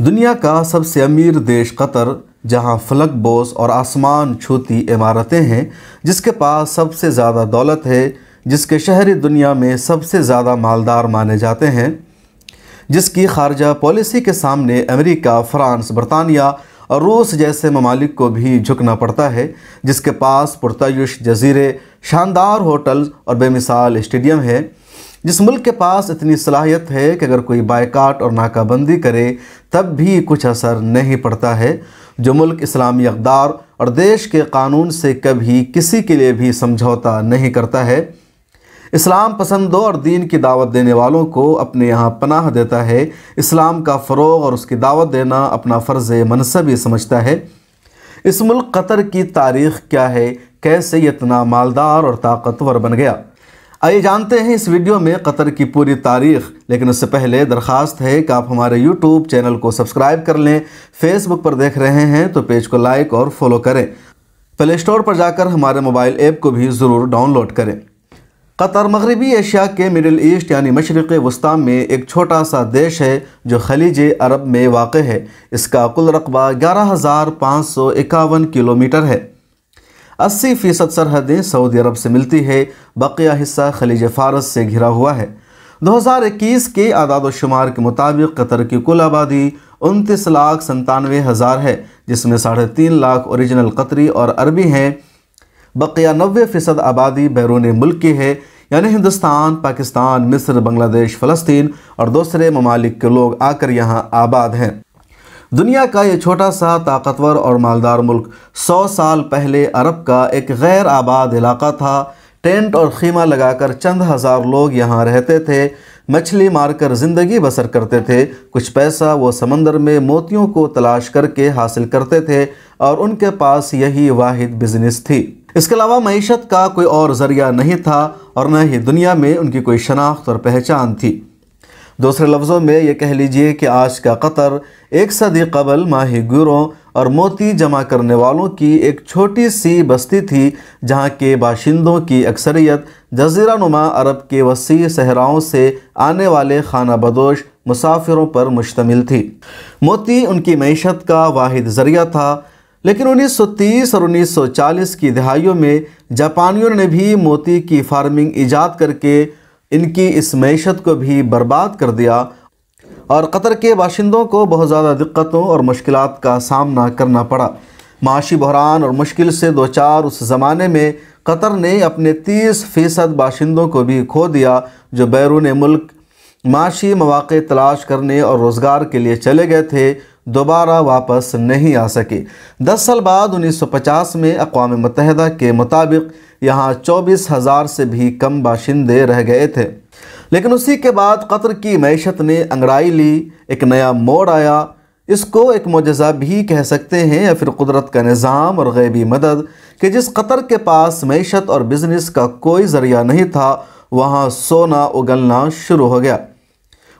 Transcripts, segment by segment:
दुनिया का सबसे अमीर देश कतर जहां फलक बोस और आसमान छूती इमारतें हैं जिसके पास सबसे ज़्यादा दौलत है जिसके शहरी दुनिया में सबसे ज़्यादा मालदार माने जाते हैं जिसकी खारजा पॉलिसी के सामने अमेरिका फ्रांस बरतानिया और रूस जैसे ममालिक को भी झुकना पड़ता है जिसके पास पुरतयश जजीरे शानदार होटल और बेमिसाल स्टेडियम है जिस मुल्क के पास इतनी सलाहियत है कि अगर कोई बायकाट और नाकाबंदी करे तब भी कुछ असर नहीं पड़ता है जो मुल्क इस्लामी अकदार और देश के कानून से कभी किसी के लिए भी समझौता नहीं करता है इस्लाम पसंदों और दीन की दावत देने वालों को अपने यहाँ पनाह देता है इस्लाम का फ़रोग और उसकी दावत देना अपना फ़र्ज़ मनसबी समझता है इस मुल्क कतर की तारीख़ क्या है कैसे इतना मालदार और ताकतवर बन गया आइए जानते हैं इस वीडियो में कतर की पूरी तारीख लेकिन उससे पहले दरख्वास्त है कि आप हमारे यूट्यूब चैनल को सब्सक्राइब कर लें फेसबुक पर देख रहे हैं तो पेज को लाइक और फॉलो करें प्ले स्टोर पर जाकर हमारे मोबाइल ऐप को भी ज़रूर डाउनलोड करें कतर मगरबी एशिया के मिडिल ईस्ट यानी मशरक़ वस्ता में एक छोटा सा देश है जो खलीज अरब में वाक़ है इसका कुल रकबा ग्यारह हज़ार पाँच सौ इक्यावन किलोमीटर है अस्सी फ़ीसद सरहदें सऊदी अरब से मिलती है बकिया हिस्सा खलीज फारस से घिरा हुआ है 2021 के आदाद शुमार के मुताबिक कतर की कुल आबादी उनतीस लाख संतानवे हज़ार है जिसमें साढ़े तीन लाख औरिजिनल कतरी और अरबी हैं बकिया नबे फ़ीसद आबादी बैरून मुल्क की है यानी हिंदुस्तान पाकिस्तान मिस्र बांग्लादेश फ़लस्तीन और दूसरे ममालिक के लोग आकर यहाँ आबाद हैं दुनिया का ये छोटा सा ताकतवर और मालदार मुल्क सौ साल पहले अरब का एक गैर आबाद इलाका था टेंट और खीमा लगाकर चंद हज़ार लोग यहाँ रहते थे मछली मारकर ज़िंदगी बसर करते थे कुछ पैसा वो समंदर में मोतियों को तलाश करके हासिल करते थे और उनके पास यही वाहिद बिजनेस थी इसके अलावा मीशत का कोई और ज़रिया नहीं था और न ही दुनिया में उनकी कोई शनाख्त और पहचान थी दूसरे लफ्ज़ों में ये कह लीजिए कि आज का कतर एक सदी कबल माही गुरों और मोती जमा करने वालों की एक छोटी सी बस्ती थी जहाँ के बाशिंदों की अक्सरियत जजीरा नुमा अरब के वसी सहराओं से आने वाले खाना बदोश मुसाफिरों पर मुश्तमिल थी मोती उनकी मीशत का वाद ज़रिया था लेकिन 1930 और 1940 की दहाइयों में जापानियों ने भी मोती की फार्मिंग ईजाद करके इनकी इस मीशत को भी बर्बाद कर दिया और कतर के बाशिंदों को बहुत ज़्यादा दिक्कतों और मुश्किल का सामना करना पड़ा माशी बहरान और मुश्किल से दो चार उस ज़माने में कतर ने अपने तीस फ़ीसद बाशिंदों को भी खो दिया जो बैरून मुल्क माशी मौाक़ तलाश करने और रोज़गार के लिए चले गए थे दोबारा वापस नहीं आ सके दस साल बाद 1950 में अकवा मतहदा के मुताबिक यहाँ चौबीस हज़ार से भी कम बाशिंदे रह गए थे लेकिन उसी के बाद कतर की मीशत ने अंगड़ाई ली एक नया मोड़ आया इसको एक मुजज़ा भी कह सकते हैं या फिर कुदरत का निज़ाम और गैबी मदद कि जिस कतर के पास मीशत और बिज़नेस का कोई ज़रिया नहीं था वहाँ सोना उगलना शुरू हो गया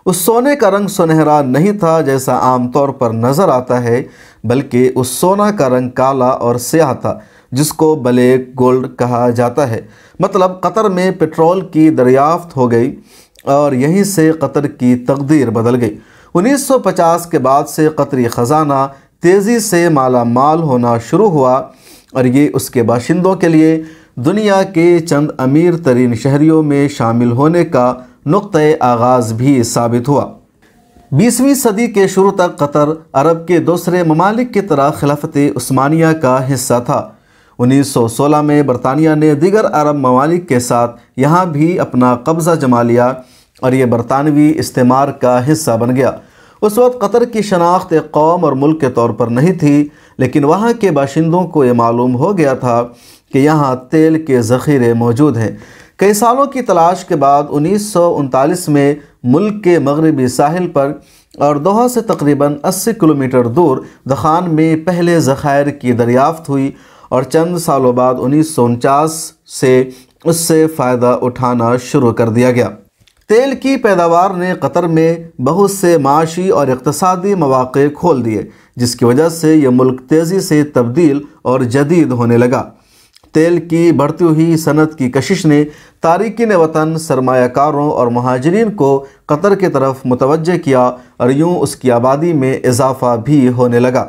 उस सोने का रंग सुनहरा नहीं था जैसा आमतौर पर नज़र आता है बल्कि उस सोना का रंग काला और स्याह था जिसको ब्लैक गोल्ड कहा जाता है मतलब कतर में पेट्रोल की दरियाफ्त हो गई और यहीं से कतर की तकदीर बदल गई 1950 के बाद से कतरी ख़जाना तेज़ी से माला माल होना शुरू हुआ और ये उसके बाशिंदों के लिए दुनिया के चंद अमीर तरीन शहरीों में शामिल होने का नुक़ आगाज़ भी साबित हुआ बीसवीं सदी के शुरू तक कतर अरब के दूसरे ममालिक की तरह खिलाफत उस्मानिया का हिस्सा था 1916 में बरतानिया ने दीगर अरब ममालिक के साथ यहाँ भी अपना कब्ज़ा जमा लिया और ये बरतानवी इस्तेमार का हिस्सा बन गया उस वक्त कतर की शनाख्त एक कौम और मुल्क के तौर पर नहीं थी लेकिन वहाँ के बाशिंदों को ये मालूम हो गया था कि यहाँ तेल के ज़ख़ीरे मौजूद हैं कई सालों की तलाश के बाद उन्नीस में मुल्क के मगरबी साहिल पर और दोहा से तकरीबन 80 किलोमीटर दूर दखान में पहले ज़खायर की दरियाफ्त हुई और चंद सालों बाद उन्नीस से उससे फ़ायदा उठाना शुरू कर दिया गया तेल की पैदावार ने कतर में बहुत से माशी और इकतसादी मौाक़े खोल दिए जिसकी वजह से यह मुल्क तेज़ी से तब्दील और जदीद होने लगा तेल की बढ़ती हुई सनत की कशिश ने तारकिन वतन सरमाकारों और महाजरीन को कतर की तरफ मुतव किया और यूँ उसकी आबादी में इजाफा भी होने लगा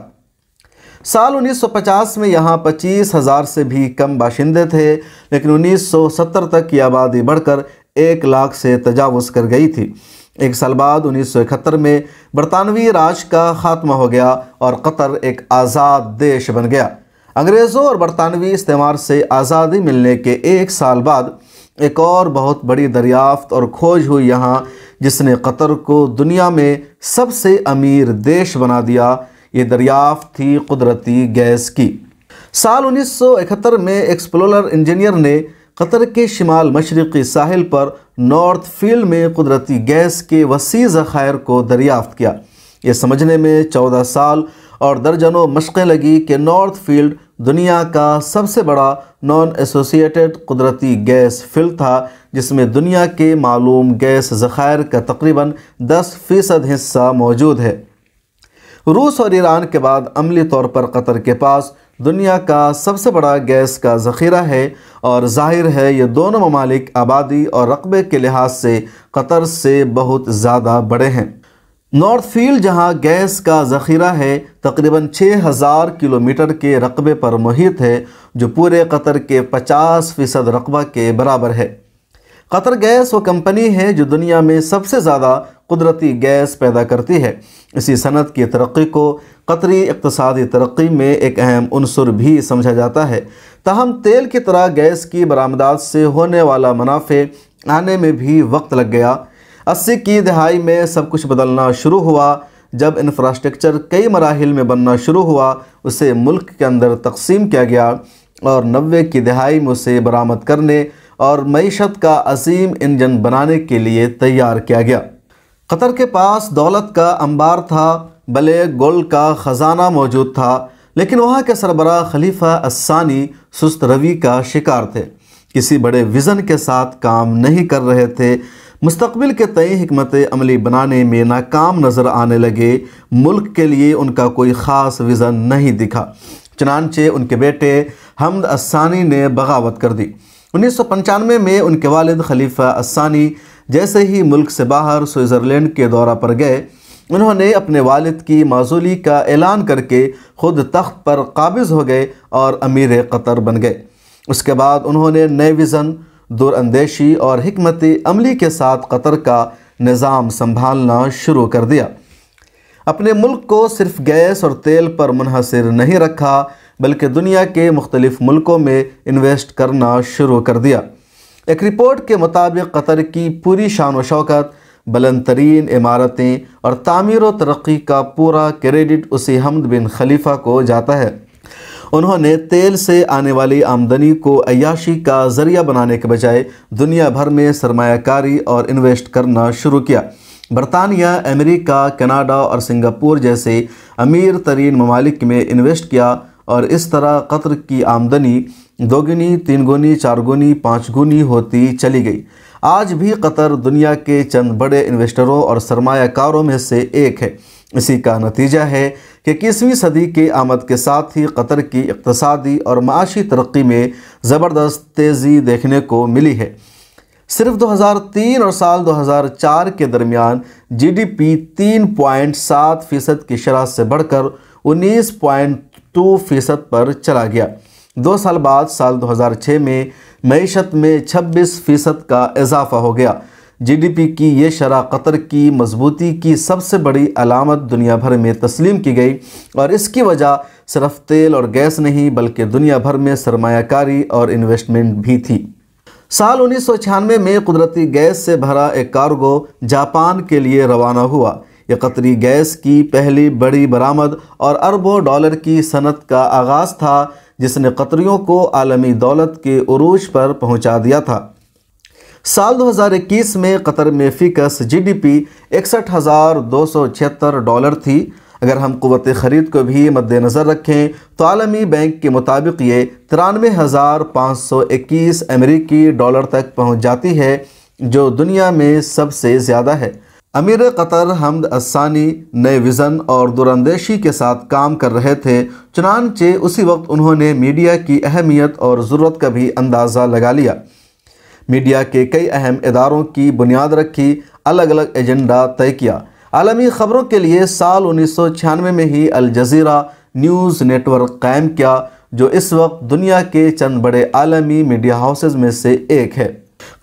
साल 1950 में यहाँ पच्चीस हज़ार से भी कम बाशिंदे थे लेकिन 1970 तक की आबादी बढ़कर एक लाख से तजावज़ कर गई थी एक साल बाद 1971 में बरतानवी राज का खात्मा हो गया और कतर एक आज़ाद देश बन गया अंग्रेज़ों और बरतानवी इस्तेमाल से आज़ादी मिलने के एक साल बाद एक और बहुत बड़ी दरियाफ्त और खोज हुई यहाँ जिसने कतर को दुनिया में सबसे अमीर देश बना दिया ये दरियाफ्त थी कुदरती गैस की साल 1971 में एक्सप्लोरर इंजीनियर ने कतर के शिमाल मशरक़ी साहिल पर नॉर्थ फील्ड में कुदरती गैस के वसी ज़ख़ायर को दरियाफ्त किया ये समझने में 14 साल और दर्जनों मशक़ें लगी कि नॉर्थ फील्ड दुनिया का सबसे बड़ा नॉन एसोसिएटेड कुदरती गैस फिल था जिसमें दुनिया के मालूम गैस ज़ख़ायर का तकरीबन 10 फ़ीसद हिस्सा मौजूद है रूस और ईरान के बाद अमली तौर पर कतर के पास दुनिया का सबसे बड़ा गैस का ज़ख़ीरा है और जाहिर है ये दोनों ममालिक आबादी और रकबे के लिहाज से कतर से बहुत ज़्यादा बड़े हैं नॉर्थ फील्ड जहाँ गैस का ज़ख़ीरा है तकरीबन 6000 किलोमीटर के रकबे पर मुहित है जो पूरे कतर के 50 फ़ीसद रकबा के बराबर है कतर गैस वो कंपनी है जो दुनिया में सबसे ज़्यादा कुदरती गैस पैदा करती है इसी सनत की तरक्की को कतरी इकतसादी तरक्की में एक अहम अनसर भी समझा जाता है तहम तेल की तरह गैस की बरामदात से होने वाला मुनाफे आने में भी वक्त लग गया अस्सी की दहाई में सब कुछ बदलना शुरू हुआ जब इंफ्रास्ट्रक्चर कई मराहल में बनना शुरू हुआ उसे मुल्क के अंदर तकसीम किया गया और नबे की दहाई में उसे बरामद करने और मीशत का अजीम इंजन बनाने के लिए तैयार किया गया कतर के पास दौलत का अंबार था भले गोल्ड का ख़जाना मौजूद था लेकिन वहाँ के सरबरा खलीफा अस्सानी सुस्त रवि का शिकार थे किसी बड़े विज़न के साथ काम नहीं कर रहे थे मुस्तबिल के तय हमत अमली बनाने में नाकाम नज़र आने लगे मुल्क के लिए उनका कोई ख़ास विज़न नहीं दिखा चनानचे उनके बेटे हमद अस्सानी ने बगावत कर दी उन्नीस सौ पंचानवे में उनके वालद खलीफा अस्सानी जैसे ही मुल्क से बाहर स्विट्ज़रलैंड के दौरा पर गए उन्होंने अपने वालद की माजूली का ऐलान करके ख़ुद तख्त पर काबिज़ हो गए और अमीर कतर बन गए उसके बाद उन्होंने नए विज़न दूरअंदेशी और हमत अमली के साथ कतर का निज़ाम संभालना शुरू कर दिया अपने मुल्क को सिर्फ गैस और तेल पर मुनहसर नहीं रखा बल्कि दुनिया के मुख्तलिफ़ मुल्कों में इन्वेस्ट करना शुरू कर दिया एक रिपोर्ट के मुताबिक कतर की पूरी शान व शौकत बुलंद तरीन इमारतें और तामीर व तरक्की का पूरा क्रेडिट उसी हमद बिन खलीफा को जाता है उन्होंने तेल से आने वाली आमदनी को अयाशी का जरिया बनाने के बजाय दुनिया भर में सरमाकारी और इन्वेस्ट करना शुरू किया बरतानिया अमेरिका कनाडा और सिंगापुर जैसे अमीर तरीन ममालिक में इन्वेस्ट किया और इस तरह कतर की आमदनी दोगुनी तीन गुनी चार गुनी पाँच गुनी होती चली गई आज भी कतर दुनिया के चंद बड़े इन्वेस्टरों और सरमाकारों में से एक है इसी का नतीजा है कि इक्कीसवीं सदी के आमद के साथ ही कतर की इकतसादी और माशी तरक्की में ज़बरदस्त तेज़ी देखने को मिली है सिर्फ 2003 और साल 2004 के दरमियान जीडीपी 3.7 फ़ीसद की शरह से बढ़कर 19.2 फ़ीसद पर चला गया दो साल बाद साल 2006 में मीशत में 26 फ़ीसद का इजाफा हो गया जीडीपी की ये शरह कतर की मजबूती की सबसे बड़ी अलामत दुनिया भर में तस्लीम की गई और इसकी वजह सिर्फ तेल और गैस नहीं बल्कि दुनिया भर में सरमाकारी और इन्वेस्टमेंट भी थी साल उन्नीस में कुदरती गैस से भरा एक कार्गो जापान के लिए रवाना हुआ यह कतरी गैस की पहली बड़ी बरामद और अरबों डॉलर की सनत का आगाज़ था जिसने कतरियों को आलमी दौलत के अरूज पर पहुंचा दिया था साल 2021 में कतर में फिकस जीडीपी डी हज़ार दो सौ छिहत्तर डॉलर थी अगर हम कुत ख़रीद को भी मद्देनज़र रखें तो आलमी बैंक के मुताबिक ये तिरानवे हज़ार पाँच सौ इक्कीस अमरीकी डॉलर तक पहुँच जाती है जो दुनिया में सबसे ज़्यादा है अमीर कतर हमद असानी नए विज़न और दुरंदेशी के साथ काम कर रहे थे चुनानचे उसी वक्त उन्होंने मीडिया की अहमियत और ज़रूरत का भी अंदाज़ा लगा लिया मीडिया के कई अहम इदारों की बुनियाद रखी अलग अलग एजेंडा तय किया आलमी ख़बरों के लिए साल उन्नीस में ही अल जज़ीरा न्यूज़ नेटवर्क कायम किया जो इस वक्त दुनिया के चंद बड़े आलमी मीडिया हाउसेज में से एक है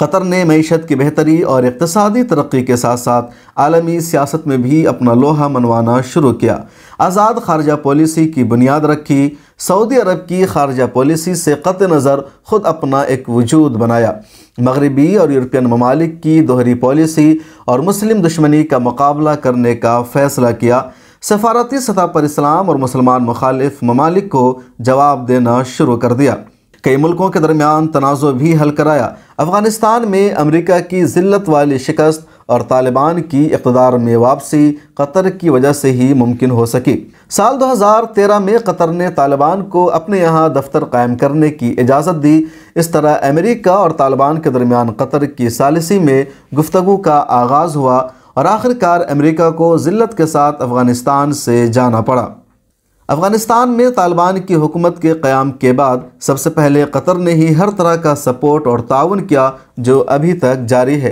कतर ने मीशत की बेहतरी और इकतसादी तरक्की के साथ साथ आलमी सियासत में भी अपना लोहा मनवाना शुरू किया आज़ाद खारजा पॉलिसी की बुनियाद रखी सऊदी अरब की खारजा पॉलिसी से क़त नज़र ख़ुद अपना एक वजूद बनाया मगरबी और यूरोपियन ममालिक की दोहरी पॉलिसी और मुस्लिम दुश्मनी का मुकाबला करने का फ़ैसला किया सफारती सतह पर इस्लाम और मुसलमान मुखालिफ ममालिक को जवाब देना शुरू कर दिया कई मुल्कों के दरमियान तनाज़ भी हल कराया अफ़गानिस्तान में अमरीका की जिलत वाली शिकस्त और तालिबान की इकतदार में वापसी कतर की वजह से ही मुमकिन हो सकी साल 2013 में कतर ने तालिबान को अपने यहाँ दफ्तर कायम करने की इजाज़त दी इस तरह अमेरिका और तालिबान के दरमियान कतर की सालसी में गुफ्तु का आगाज़ हुआ और आखिरकार अमेरिका को जिलत के साथ अफ़गानिस्तान से जाना पड़ा अफ़गानिस्तान में तालिबान की हुकूमत के क़्याम के बाद सबसे पहले कतर ने ही हर तरह का सपोर्ट और ताउन किया जो अभी तक जारी है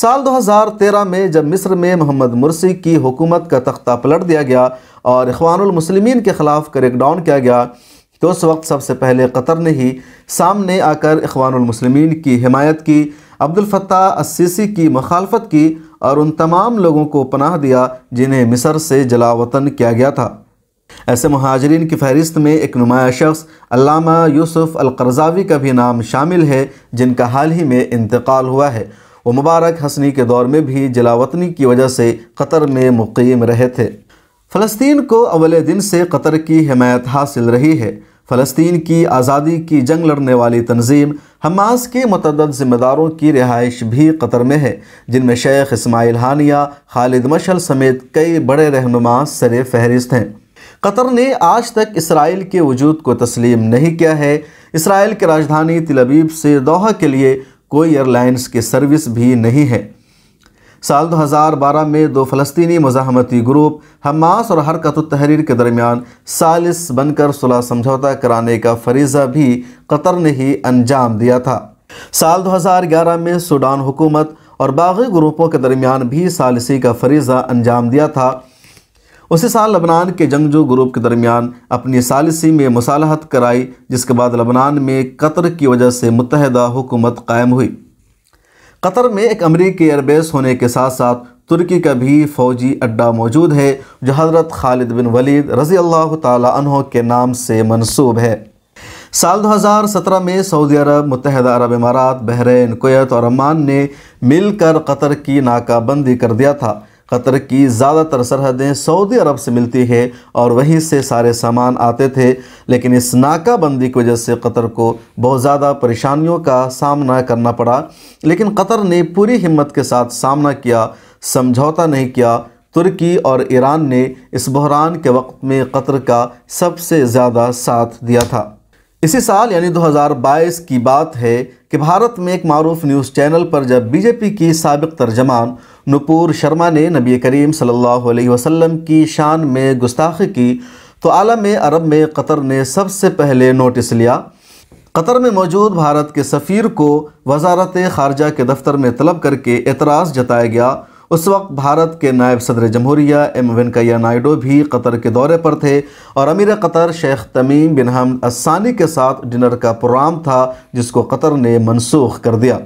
साल 2013 में जब मिस्र में मोहम्मद मुरसी की हुकूमत का तख्ता पलट दिया गया और इखवानमसलिमिन के ख़िलाफ़ क्रेकडाउन किया गया तो उस वक्त सबसे पहले कतर ने ही सामने आकर इखवानमसलिमिन की हमायत की अब्दुलफ़त्ता अस्सीसी की मखालफत की और उन तमाम लोगों को पनाह दिया जिन्हें मिस्र से जलावतन किया गया था ऐसे महाजरीन की फहरिस्त में एक नुमाया शख्स अलामा यूसुफ अलकरजावी का भी नाम शामिल है जिनका हाल ही में इंतकाल हुआ है वो मुबारक हसनी के दौर में भी जलावतनी की वजह से कतर में मुकीम रहे थे फ़लस्तीन को अवल दिन से कतर की हमायत हासिल रही है फ़लस्तीन की आज़ादी की जंग लड़ने वाली तंजीम हमास के मतदद ज़िम्मेदारों की रिहाइश भी कतर में है जिनमें शेख इसमाइल हानिया खालिद मशल समेत कई बड़े रहनुमा सर फहरिस्त हैं कतर ने आज तक इसराइल के वजूद को तस्लीम नहीं किया है इसराइल की राजधानी तिलबीब से दोहा के लिए कोई एयरलाइंस की सर्विस भी नहीं है साल 2012 में दो फ़लस्तीनी मजामती ग्रुप हमास और हरकत तहरीर के दरमियान सालिस बनकर सुलह समझौता कराने का फरीज़ा भी कतर ने ही अंजाम दिया था साल 2011 में सूडान हुकूमत और बागी ग्रुपों के दरमियान भी सालसी का फरीज़ा अंजाम दिया था उसी साल लबनान के जंगजू ग्रुप के दरमियान अपनी सालसी में मुसालहत कराई जिसके बाद लबनान में कतर की वजह से मुतहदा हुकूमत कायम हुई कतर में एक अमरीकी एयरबेस होने के साथ साथ तुर्की का भी फौजी अड्डा मौजूद है जो हज़रत खालिद बिन वलीद रज़ी अल्लाह तहों के नाम से मनसूब है साल 2017 में सऊदी अरब मुतहद अरब इमारात बहरीन कोत और अमान ने मिलकर कतर की नाकाबंदी कर दिया था कतर की ज़्यादातर सरहदें सऊदी अरब से मिलती है और वहीं से सारे सामान आते थे लेकिन इस नाकाबंदी की वजह से कतर को बहुत ज़्यादा परेशानियों का सामना करना पड़ा लेकिन कतर ने पूरी हिम्मत के साथ सामना किया समझौता नहीं किया तुर्की और ईरान ने इस बहरान के वक्त में कतर का सबसे ज़्यादा साथ दिया था इसी साल यानी 2022 की बात है कि भारत में एक मरूफ न्यूज़ चैनल पर जब बीजेपी की सबक तर्जमान नुपुर शर्मा ने नबी करीम सल्लल्लाहु अलैहि वसल्लम की शान में गुस्ताखी की तो आलम अरब में कतर ने सबसे पहले नोटिस लिया कतर में मौजूद भारत के सफ़ीर को वजारत ख़ारजा के दफ्तर में तलब करके एतराज़ जताया गया उस वक्त भारत के नायब सदर जमहूरिया एम वेंकैया नायडू भी कतर के दौरे पर थे और अमीर कतर शेख तमीम बिन हम असानी के साथ डिनर का प्रोग्राम था जिसको कतर ने मनसूख कर दिया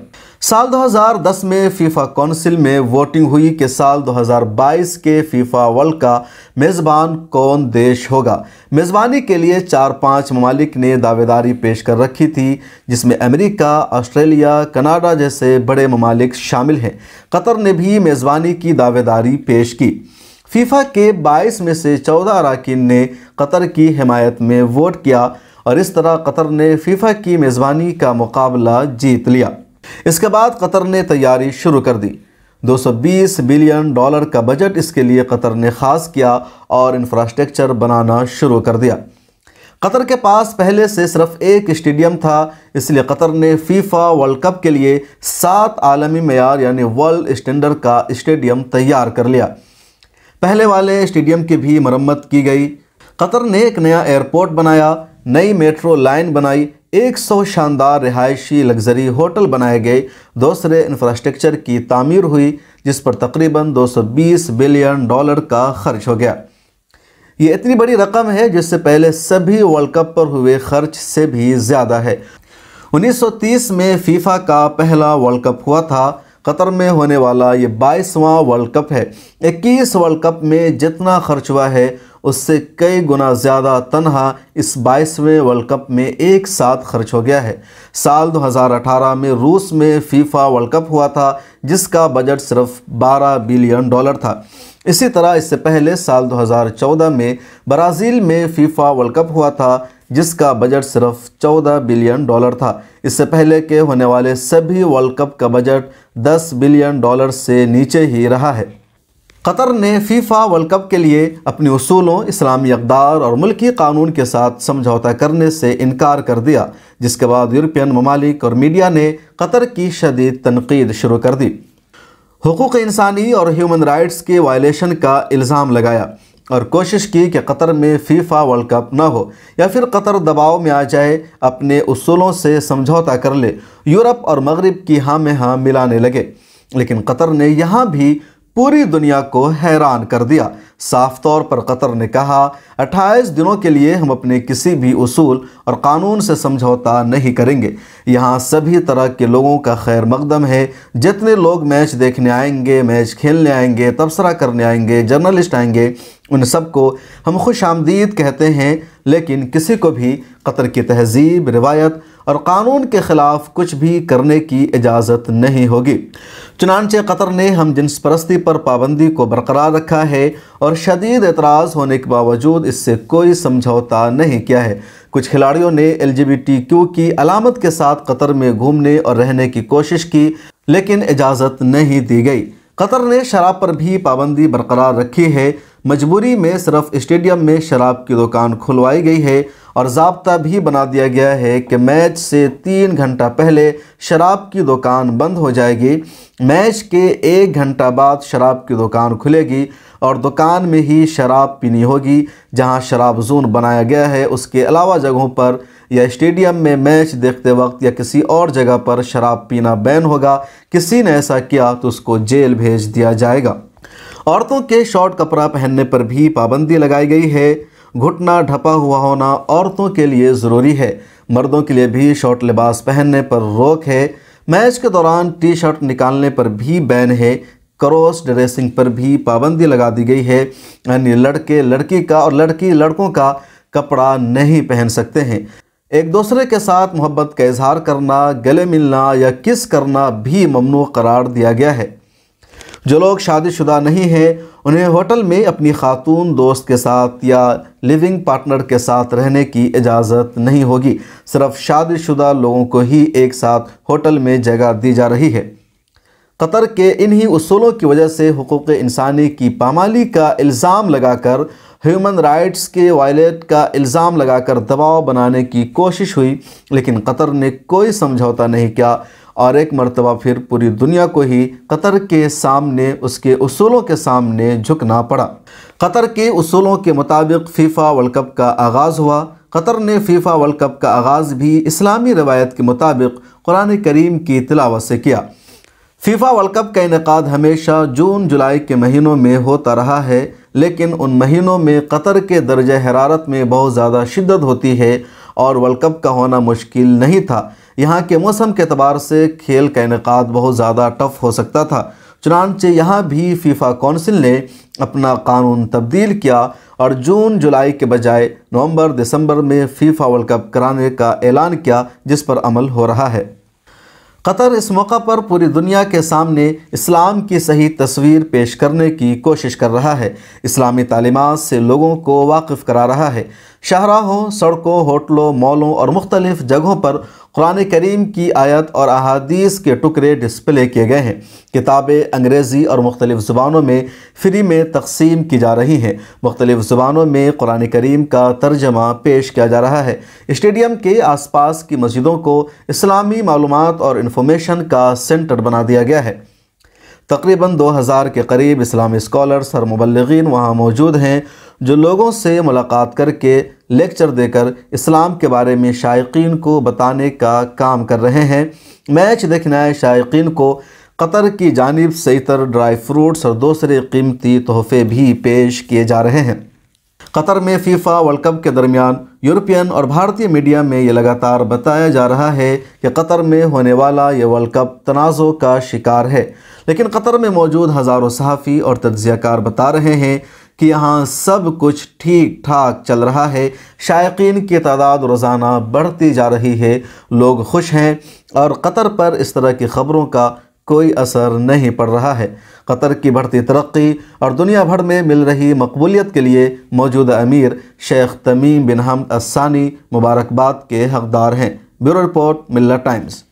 साल 2010 में फीफा काउंसिल में वोटिंग हुई कि साल 2022 के फीफा वर्ल्ड का मेज़बान कौन देश होगा मेज़बानी के लिए चार पांच ममालिक ने दावेदारी पेश कर रखी थी जिसमें अमेरिका ऑस्ट्रेलिया कनाडा जैसे बड़े ममालिक शामिल हैं कतर ने भी मेज़बानी की दावेदारी पेश की फीफा के 22 में से 14 अरकान ने कतर की हमायत में वोट किया और इस तरह कतर ने फीफा की मेज़बानी का मुकाबला जीत लिया इसके बाद कतर ने तैयारी शुरू कर दी 220 बिलियन डॉलर का बजट इसके लिए कतर ने खास किया और इंफ्रास्ट्रक्चर बनाना शुरू कर दिया कतर के पास पहले से सिर्फ एक स्टेडियम था इसलिए कतर ने फीफा वर्ल्ड कप के लिए सात आलमी मैार यानी वर्ल्ड स्टैंडर्ड का स्टेडियम तैयार कर लिया पहले वाले स्टेडियम की भी मरम्मत की गई कतर ने एक नया एयरपोर्ट बनाया नई मेट्रो लाइन बनाई 100 शानदार रिहायशी लग्जरी होटल बनाए गए दूसरे इंफ्रास्ट्रक्चर की तामीर हुई जिस पर तकरीबन 220 बिलियन डॉलर का खर्च हो गया ये इतनी बड़ी रकम है जिससे पहले सभी वर्ल्ड कप पर हुए खर्च से भी ज़्यादा है 1930 में फीफा का पहला वर्ल्ड कप हुआ था कतर में होने वाला ये बाईसवां वर्ल्ड कप है 21 वर्ल्ड कप में जितना खर्च हुआ है उससे कई गुना ज़्यादा तनहा इस बाईसवें वर्ल्ड कप में एक साथ खर्च हो गया है साल 2018 में रूस में फीफा वर्ल्ड कप हुआ था जिसका बजट सिर्फ 12 बिलियन डॉलर था इसी तरह इससे पहले साल 2014 में ब्राज़ील में फीफा वर्ल्ड कप हुआ था जिसका बजट सिर्फ 14 बिलियन डॉलर था इससे पहले के होने वाले सभी वर्ल्ड कप का बजट 10 बिलियन डॉलर से नीचे ही रहा है कतर ने फीफा वर्ल्ड कप के लिए अपने असूलों इस्लामी अकदार और मुल्की कानून के साथ समझौता करने से इनकार कर दिया जिसके बाद यूरोपियन ममालिक और मीडिया ने कतर की शदीद तनकीद शुरू कर दी हकूक़ इंसानी और ह्यूमन राइट्स के वायलेशन का इल्ज़ाम लगाया और कोशिश की कि कतर में फीफा वर्ल्ड कप ना हो या फिर कतर दबाव में आ जाए अपने असूलों से समझौता कर ले यूरोप और मगरब की हाँ में हाँ मिलाने लगे लेकिन कतर ने यहाँ भी पूरी दुनिया को हैरान कर दिया साफ तौर पर कतर ने कहा 28 दिनों के लिए हम अपने किसी भी उसूल और कानून से समझौता नहीं करेंगे यहाँ सभी तरह के लोगों का खैर मकदम है जितने लोग मैच देखने आएंगे मैच खेलने आएंगे तबसरा करने आएंगे जर्नलिस्ट आएंगे उन सबको हम खुश आमदीद कहते हैं लेकिन किसी को भी कतर की तहजीब रिवायत और कानून के ख़िलाफ़ कुछ भी करने की इजाज़त नहीं होगी चुनानचे कतर ने हम जिनस परस्ती पर पाबंदी को बरकरार रखा है और शदीद एतराज़ होने के बावजूद इससे कोई समझौता नहीं किया है कुछ खिलाड़ियों ने एल की अलामत के साथ कतर में घूमने और रहने की कोशिश की लेकिन इजाज़त नहीं दी गई कतर ने शराब पर भी पाबंदी बरकरार रखी है मजबूरी में सिर्फ स्टेडियम में शराब की दुकान खुलवाई गई है और जबता भी बना दिया गया है कि मैच से तीन घंटा पहले शराब की दुकान बंद हो जाएगी मैच के एक घंटा बाद शराब की दुकान खुलेगी और दुकान में ही शराब पीनी होगी जहां शराब जोन बनाया गया है उसके अलावा जगहों पर या स्टेडियम में मैच देखते वक्त या किसी और जगह पर शराब पीना बैन होगा किसी ने ऐसा किया तो उसको जेल भेज दिया जाएगा औरतों के शॉर्ट कपड़ा पहनने पर भी पाबंदी लगाई गई है घुटना ढपा हुआ होना औरतों के लिए ज़रूरी है मर्दों के लिए भी शॉर्ट लिबास पहनने पर रोक है मैच के दौरान टी शर्ट निकालने पर भी बैन है क्रॉस ड्रेसिंग पर भी पाबंदी लगा दी गई है यानी लड़के लड़की का और लड़की लड़कों का कपड़ा नहीं पहन सकते हैं एक दूसरे के साथ मोहब्बत का इजहार करना गले मिलना या किस करना भी ममनू करार दिया गया है जो लोग शादीशुदा नहीं हैं उन्हें होटल में अपनी खातून दोस्त के साथ या लिविंग पार्टनर के साथ रहने की इजाज़त नहीं होगी सिर्फ शादीशुदा लोगों को ही एक साथ होटल में जगह दी जा रही है कतर के इन्हीं असूलों की वजह से हकूक़ इंसानी की पामाली का इल्ज़ाम लगाकर ह्यूमन राइट्स के वायलेट का इल्ज़ाम लगाकर दबाव बनाने की कोशिश हुई लेकिन कतर ने कोई समझौता नहीं किया और एक मरतबा फिर पूरी दुनिया को ही कतर के सामने उसके असूलों के सामने झुकना पड़ा कतर के असूलों के मुताबिक फीफा वर्ल्ड कप का आगाज़ हुआ कतर ने फीफा वर्ल्ड कप का आगाज़ भी इस्लामी रवायत के मुताबिक कुरान करीम की तिलावत से किया फीफा वर्ल्ड कप का इनका हमेशा जून जुलाई के महीनों में होता रहा है लेकिन उन महीनों में कतर के दर्ज हरारत में बहुत ज़्यादा शिद्दत होती है और वर्ल्ड कप का होना मुश्किल नहीं था यहाँ के मौसम के अतबार से खेल का इनका बहुत ज़्यादा टफ हो सकता था चुनानचे यहाँ भी फीफा कौंसिल ने अपना कानून तब्दील किया और जून जुलाई के बजाय नवंबर दिसंबर में फीफा वर्ल्ड कप कराने का ऐलान किया जिस पर अमल हो रहा है कतर इस मौका पर पूरी दुनिया के सामने इस्लाम की सही तस्वीर पेश करने की कोशिश कर रहा है इस्लामी तालीमत से लोगों को वाकिफ़ करा रहा है शाहराहों सड़कों होटलों मॉलों और मुख्तलिफ जगहों पर कुरान करीम की आयत और अहादीस के टुकड़े डिस्प्ले किए गए हैं किताबें अंग्रेज़ी और मुख्तलिफ ज़ुबानों में फ्री में तकसीम की जा रही हैं मुख्तलिफ ज़ुबानों में कुरान करीम का तर्जमा पेश किया जा रहा है स्टेडियम के आसपास की मस्जिदों को इस्लामी मालूम और इन्फॉर्मेशन का सेंटर बना दिया गया है तकरीबन 2000 के करीब इस्लामी स्कॉलर्स और मुबलगिन वहाँ मौजूद हैं जो लोगों से मुलाकात करके लेक्चर देकर इस्लाम के बारे में शायकीन को बताने का काम कर रहे हैं मैच देखना है शायकीन को कतर की जानब से इतर ड्राई फ्रूट्स और दूसरे कीमती तोहफ़े भी पेश किए जा रहे हैं कतर में फीफा वर्ल्ड कप के दरमियान यूरोपियन और भारतीय मीडिया में ये लगातार बताया जा रहा है कि कतर में होने वाला ये वर्ल्ड कप तनाज़ों का शिकार है लेकिन कतर में मौजूद हज़ारों सहाफ़ी और कार बता रहे हैं कि यहाँ सब कुछ ठीक ठाक चल रहा है शायकीन की तादाद रोज़ाना बढ़ती जा रही है लोग खुश हैं और कतर पर इस तरह की ख़बरों का कोई असर नहीं पड़ रहा है कतर की बढ़ती तरक्की और दुनिया भर में मिल रही मकबूलियत के लिए मौजूदा अमीर शेख तमीम बिन हमद अस्सानी मुबारकबाद के हकदार हैं ब्यूरो रिपोर्ट मिल्ला टाइम्स